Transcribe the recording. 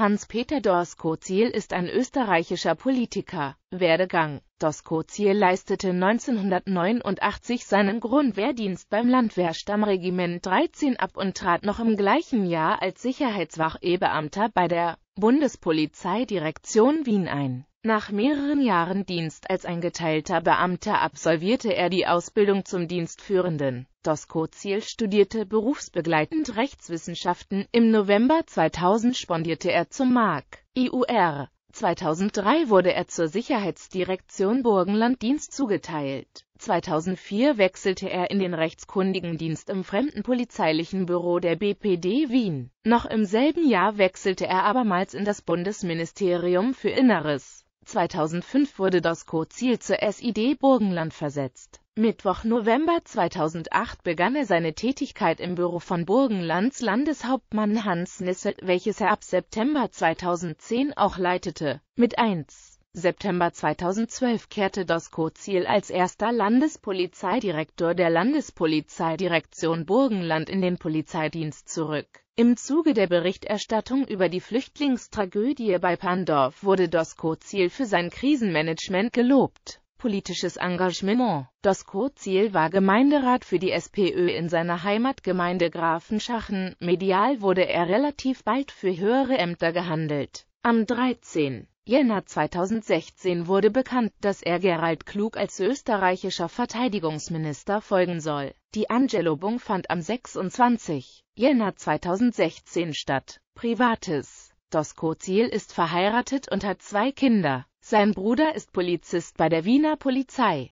Hans-Peter Doskozil ist ein österreichischer Politiker. Werdegang Doskozil leistete 1989 seinen Grundwehrdienst beim Landwehrstammregiment 13 ab und trat noch im gleichen Jahr als Sicherheitswachebeamter bei der Bundespolizeidirektion Wien ein nach mehreren Jahren Dienst als eingeteilter Beamter absolvierte er die Ausbildung zum Dienstführenden. Dosko Ziel studierte berufsbegleitend Rechtswissenschaften. Im November 2000 spondierte er zum Mark IUR. 2003 wurde er zur Sicherheitsdirektion Burgenlanddienst zugeteilt. 2004 wechselte er in den rechtskundigen Dienst im Fremdenpolizeilichen Büro der BPD Wien. Noch im selben Jahr wechselte er abermals in das Bundesministerium für Inneres. 2005 wurde das Co-Ziel zur SID Burgenland versetzt. Mittwoch November 2008 begann er seine Tätigkeit im Büro von Burgenlands Landeshauptmann Hans Nissel, welches er ab September 2010 auch leitete. Mit 1 September 2012 kehrte Dosko Ziel als erster Landespolizeidirektor der Landespolizeidirektion Burgenland in den Polizeidienst zurück. Im Zuge der Berichterstattung über die Flüchtlingstragödie bei Pandorf wurde Dosko Ziel für sein Krisenmanagement gelobt. Politisches Engagement Dosko Ziel war Gemeinderat für die SPÖ in seiner Heimatgemeinde Grafenschachen, medial wurde er relativ bald für höhere Ämter gehandelt. Am 13. Jänner 2016 wurde bekannt, dass er Gerald Klug als österreichischer Verteidigungsminister folgen soll. Die Angelobung fand am 26. Jänner 2016 statt. Privates Dosko Ziel ist verheiratet und hat zwei Kinder. Sein Bruder ist Polizist bei der Wiener Polizei.